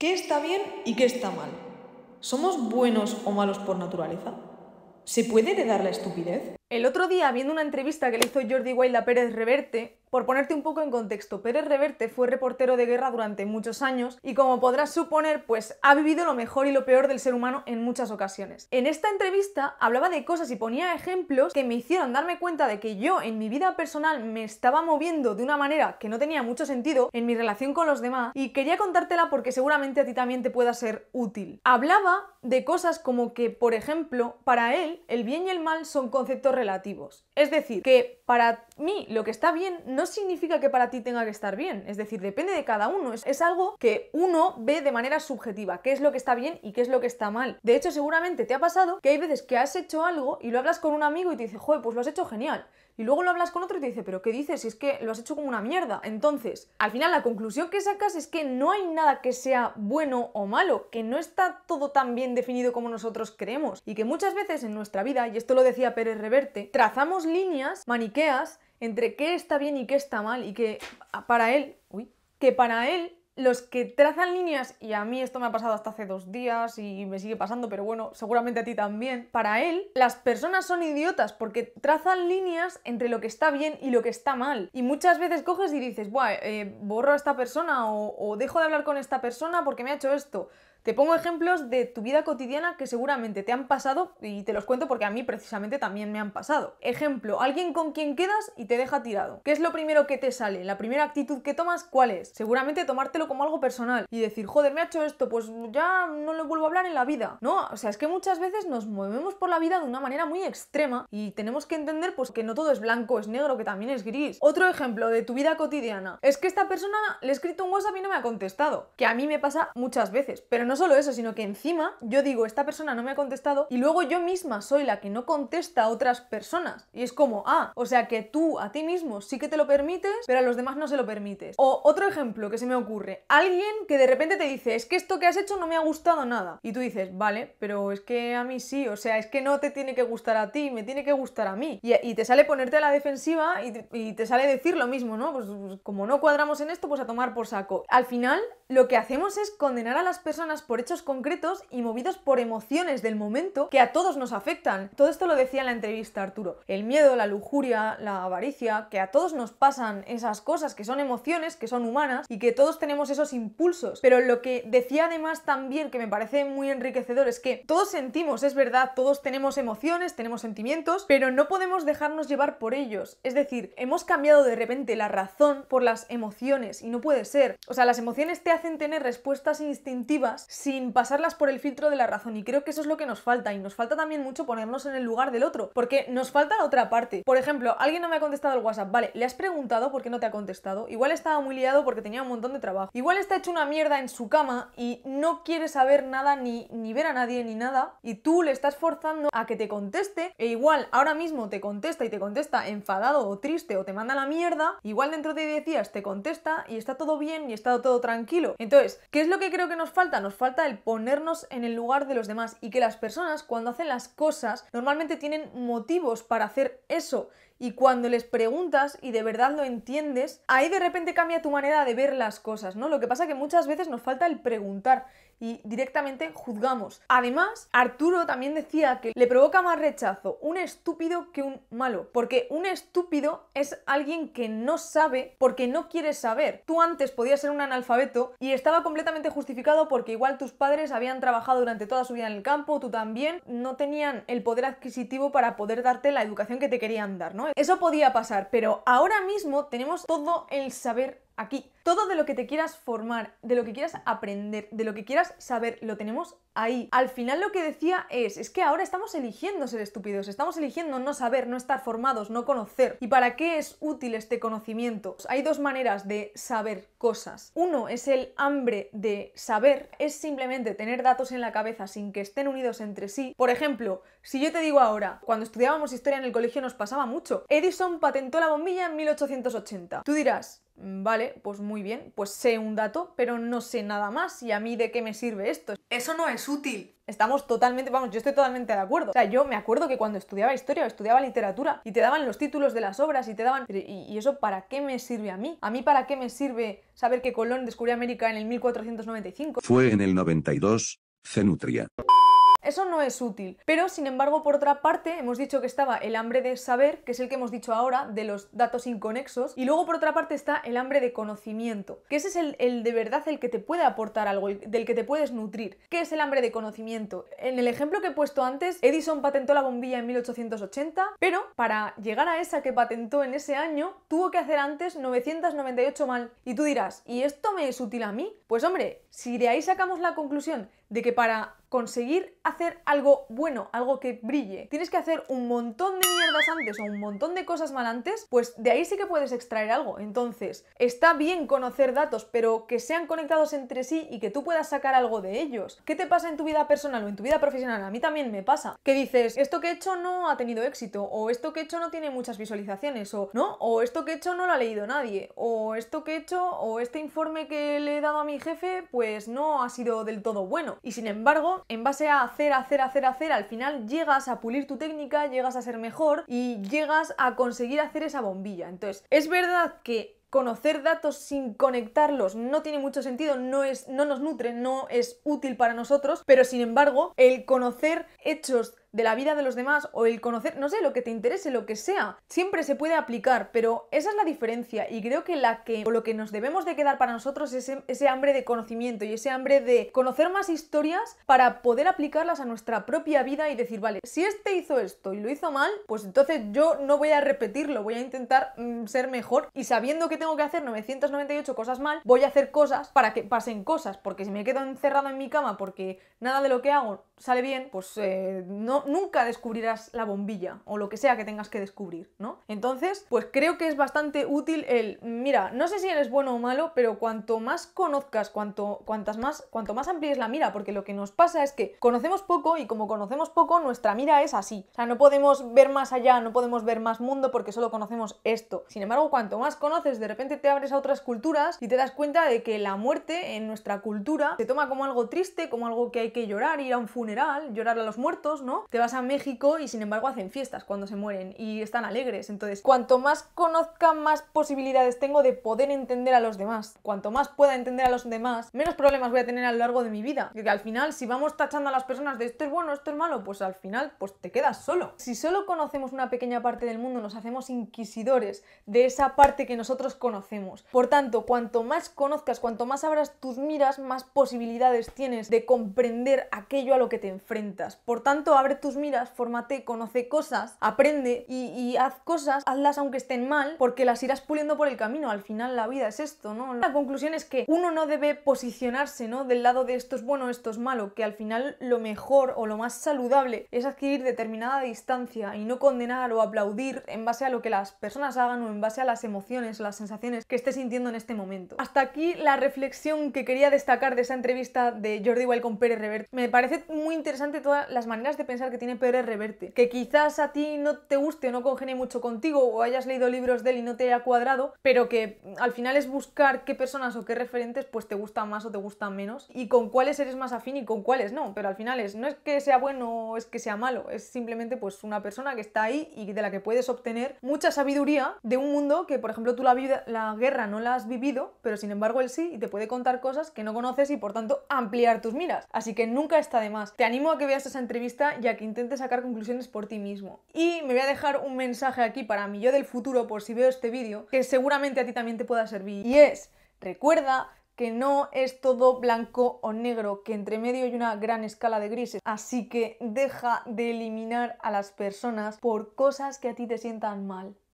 ¿Qué está bien y qué está mal? ¿Somos buenos o malos por naturaleza? ¿Se puede heredar la estupidez? El otro día, viendo una entrevista que le hizo Jordi Wild a Pérez Reverte, por ponerte un poco en contexto, Pérez Reverte fue reportero de guerra durante muchos años y como podrás suponer, pues ha vivido lo mejor y lo peor del ser humano en muchas ocasiones. En esta entrevista hablaba de cosas y ponía ejemplos que me hicieron darme cuenta de que yo en mi vida personal me estaba moviendo de una manera que no tenía mucho sentido en mi relación con los demás y quería contártela porque seguramente a ti también te pueda ser útil. Hablaba de cosas como que, por ejemplo, para él el bien y el mal son conceptos relativos. Es decir, que para mí lo que está bien no significa que para ti tenga que estar bien. Es decir, depende de cada uno. Es, algo que uno ve de manera subjetiva, qué es lo que está bien y qué es lo que está mal. De hecho, seguramente te ha pasado que hay veces que has hecho algo y lo hablas con un amigo y te dice, joder, pues lo has hecho genial. Y luego lo hablas con otro y te dice, pero ¿qué dices? Si es que lo has hecho como una mierda. Entonces, al final la conclusión que sacas es que no hay nada que sea bueno o malo, que no está todo tan bien definido como nosotros creemos. Y que muchas veces en nuestra vida, y esto lo decía Pérez Reverte, trazamos líneas maniqueas entre qué está bien y qué está mal y que ah, para él, uy, que para él los que trazan líneas, y a mí esto me ha pasado hasta hace dos días y me sigue pasando, pero bueno, seguramente a ti también, para él las personas son idiotas porque trazan líneas entre lo que está bien y lo que está mal. Y muchas veces coges y dices, Buah, eh, borro a esta persona o, o dejo de hablar con esta persona porque me ha hecho esto. Te pongo ejemplos de tu vida cotidiana que seguramente te han pasado y te los cuento porque a mí precisamente también me han pasado. Ejemplo, alguien con quien quedas y te deja tirado. ¿Qué es lo primero que te sale? ¿La primera actitud que tomas cuál es? Seguramente tomártelo como algo personal y decir, joder, me ha hecho esto, pues ya no lo vuelvo a hablar en la vida. No, o sea, es que muchas veces nos movemos por la vida de una manera muy extrema y tenemos que entender pues que no todo es blanco, es negro, que también es gris. Otro ejemplo de tu vida cotidiana es que esta persona le he escrito un WhatsApp y no me ha contestado, que a mí me pasa muchas veces, pero no no solo eso, sino que encima yo digo, esta persona no me ha contestado y luego yo misma soy la que no contesta a otras personas. Y es como, ah, o sea que tú a ti mismo sí que te lo permites, pero a los demás no se lo permites. O otro ejemplo que se me ocurre, alguien que de repente te dice, es que esto que has hecho no me ha gustado nada. Y tú dices, vale, pero es que a mí sí, o sea, es que no te tiene que gustar a ti, me tiene que gustar a mí. Y, te sale ponerte a la defensiva y te, sale decir lo mismo, ¿no? Pues, pues como no cuadramos en esto, pues a tomar por saco. Al final, lo que hacemos es condenar a las personas por hechos concretos y movidos por emociones del momento que a todos nos afectan. Todo esto lo decía en la entrevista Arturo. El miedo, la lujuria, la avaricia, que a todos nos pasan esas cosas que son emociones, que son humanas y que todos tenemos esos impulsos. Pero lo que decía además también, que me parece muy enriquecedor, es que todos sentimos, es verdad, todos tenemos emociones, tenemos sentimientos, pero no podemos dejarnos llevar por ellos. Es decir, hemos cambiado de repente la razón por las emociones y no puede ser. O sea, las emociones te hacen tener respuestas instintivas sin pasarlas por el filtro de la razón. Y creo que eso es lo que nos falta. Y nos falta también mucho ponernos en el lugar del otro, porque nos falta la otra parte. Por ejemplo, alguien no me ha contestado el WhatsApp. Vale, le has preguntado por qué no te ha contestado. Igual estaba muy liado porque tenía un montón de trabajo. Igual está hecho una mierda en su cama y no quiere saber nada ni, ni ver a nadie ni nada. Y tú le estás forzando a que te conteste. E igual ahora mismo te contesta y te contesta enfadado o triste o te manda la mierda. Igual dentro de 10 días te contesta y está todo bien y está todo tranquilo. Entonces, ¿qué es lo que creo que nos falta? falta el ponernos en el lugar de los demás y que las personas cuando hacen las cosas normalmente tienen motivos para hacer eso y cuando les preguntas y de verdad lo entiendes, ahí de repente cambia tu manera de ver las cosas, ¿no? Lo que pasa es que muchas veces nos falta el preguntar y directamente juzgamos. Además, Arturo también decía que le provoca más rechazo un estúpido que un malo, porque un estúpido es alguien que no sabe porque no quiere saber. Tú antes podías ser un analfabeto y estaba completamente justificado porque igual tus padres habían trabajado durante toda su vida en el campo, tú también, no tenían el poder adquisitivo para poder darte la educación que te querían dar, ¿no? Eso podía pasar, pero ahora mismo tenemos todo el saber aquí. Todo de lo que te quieras formar, de lo que quieras aprender, de lo que quieras saber, lo tenemos ahí. Al final lo que decía es, es que ahora estamos eligiendo ser estúpidos, estamos eligiendo no saber, no estar formados, no conocer. ¿Y para qué es útil este conocimiento? Pues hay dos maneras de saber cosas. Uno es el hambre de saber, es simplemente tener datos en la cabeza sin que estén unidos entre sí. Por ejemplo, si yo te digo ahora, cuando estudiábamos historia en el colegio nos pasaba mucho, Edison patentó la bombilla en 1880. Tú dirás, Mm, vale, pues muy bien, pues sé un dato, pero no sé nada más y a mí de qué me sirve esto. Eso no es útil. Estamos totalmente, vamos, yo estoy totalmente de acuerdo. O sea, yo me acuerdo que cuando estudiaba historia o estudiaba literatura y te daban los títulos de las obras y te daban... ¿Y, eso para qué me sirve a mí? ¿A mí para qué me sirve saber que Colón descubrió América en el 1495? Fue en el 92, Cenutria. Eso no es útil. Pero, sin embargo, por otra parte, hemos dicho que estaba el hambre de saber, que es el que hemos dicho ahora, de los datos inconexos. Y luego, por otra parte, está el hambre de conocimiento, que ese es el, de verdad el que te puede aportar algo, del que te puedes nutrir. ¿Qué es el hambre de conocimiento? En el ejemplo que he puesto antes, Edison patentó la bombilla en 1880, pero para llegar a esa que patentó en ese año, tuvo que hacer antes 998 mal. Y tú dirás, ¿y esto me es útil a mí? Pues hombre, si de ahí sacamos la conclusión de que para conseguir hacer algo bueno, algo que brille, tienes que hacer un montón de mierdas antes o un montón de cosas mal antes, pues de ahí sí que puedes extraer algo. Entonces, está bien conocer datos, pero que sean conectados entre sí y que tú puedas sacar algo de ellos. ¿Qué te pasa en tu vida personal o en tu vida profesional? A mí también me pasa. Que dices, esto que he hecho no ha tenido éxito, o esto que he hecho no tiene muchas visualizaciones, o no, o esto que he hecho no lo ha leído nadie, o esto que he hecho, o este informe que le he dado a mi jefe, pues no ha sido del todo bueno. Y sin embargo, en base a hacer, hacer, hacer, hacer, al final llegas a pulir tu técnica, llegas a ser mejor y llegas a conseguir hacer esa bombilla. Entonces, es verdad que conocer datos sin conectarlos no tiene mucho sentido, no, es, no nos nutre, no es útil para nosotros, pero sin embargo, el conocer hechos de la vida de los demás o el conocer, no sé, lo que te interese, lo que sea, siempre se puede aplicar, pero esa es la diferencia y creo que la que o lo que nos debemos de quedar para nosotros es em, ese, hambre de conocimiento y ese hambre de conocer más historias para poder aplicarlas a nuestra propia vida y decir, vale, si este hizo esto y lo hizo mal, pues entonces yo no voy a repetirlo, voy a intentar mm, ser mejor y sabiendo que tengo que hacer 998 cosas mal, voy a hacer cosas para que pasen cosas, porque si me quedo encerrado en mi cama porque nada de lo que hago sale bien, pues eh, no nunca descubrirás la bombilla o lo que sea que tengas que descubrir, ¿no? Entonces, pues creo que es bastante útil el, mira, no sé si eres bueno o malo, pero cuanto más conozcas, cuanto, cuantas más, cuanto más amplíes la mira, porque lo que nos pasa es que conocemos poco y como conocemos poco, nuestra mira es así. O sea, no podemos ver más allá, no podemos ver más mundo porque solo conocemos esto. Sin embargo, cuanto más conoces, de repente te abres a otras culturas y te das cuenta de que la muerte en nuestra cultura se toma como algo triste, como algo que hay que llorar, ir a un funeral, llorar a los muertos, ¿no? te vas a México y sin embargo hacen fiestas cuando se mueren y están alegres. Entonces, cuanto más conozca, más posibilidades tengo de poder entender a los demás. Cuanto más pueda entender a los demás, menos problemas voy a tener a lo largo de mi vida. Porque al final, si vamos tachando a las personas de esto es bueno, esto es malo, pues al final, pues te quedas solo. Si solo conocemos una pequeña parte del mundo, nos hacemos inquisidores de esa parte que nosotros conocemos. Por tanto, cuanto más conozcas, cuanto más abras tus miras, más posibilidades tienes de comprender aquello a lo que te enfrentas. Por tanto, abre tus miras, fórmate, conoce cosas, aprende y, haz cosas, hazlas aunque estén mal, porque las irás puliendo por el camino. Al final la vida es esto, ¿no? La conclusión es que uno no debe posicionarse, ¿no? Del lado de esto es bueno, esto es malo, que al final lo mejor o lo más saludable es adquirir determinada distancia y no condenar o aplaudir en base a lo que las personas hagan o en base a las emociones las sensaciones que esté sintiendo en este momento. Hasta aquí la reflexión que quería destacar de esa entrevista de Jordi Wild con Pérez Revert. Me parece muy interesante todas las maneras de pensar que tiene Pere Reverte, que quizás a ti no te guste o no congene mucho contigo o hayas leído libros de él y no te haya cuadrado, pero que al final es buscar qué personas o qué referentes pues te gustan más o te gustan menos y con cuáles eres más afín y con cuáles no, pero al final es, no es que sea bueno o es que sea malo, es simplemente pues una persona que está ahí y de la que puedes obtener mucha sabiduría de un mundo que por ejemplo tú la, vida, la guerra no la has vivido, pero sin embargo él sí y te puede contar cosas que no conoces y por tanto ampliar tus miras, así que nunca está de más. Te animo a que veas esa entrevista ya que que intentes sacar conclusiones por ti mismo. Y me voy a dejar un mensaje aquí para mi yo del futuro por si veo este vídeo, que seguramente a ti también te pueda servir. Y es, recuerda que no es todo blanco o negro, que entre medio hay una gran escala de grises. Así que deja de eliminar a las personas por cosas que a ti te sientan mal.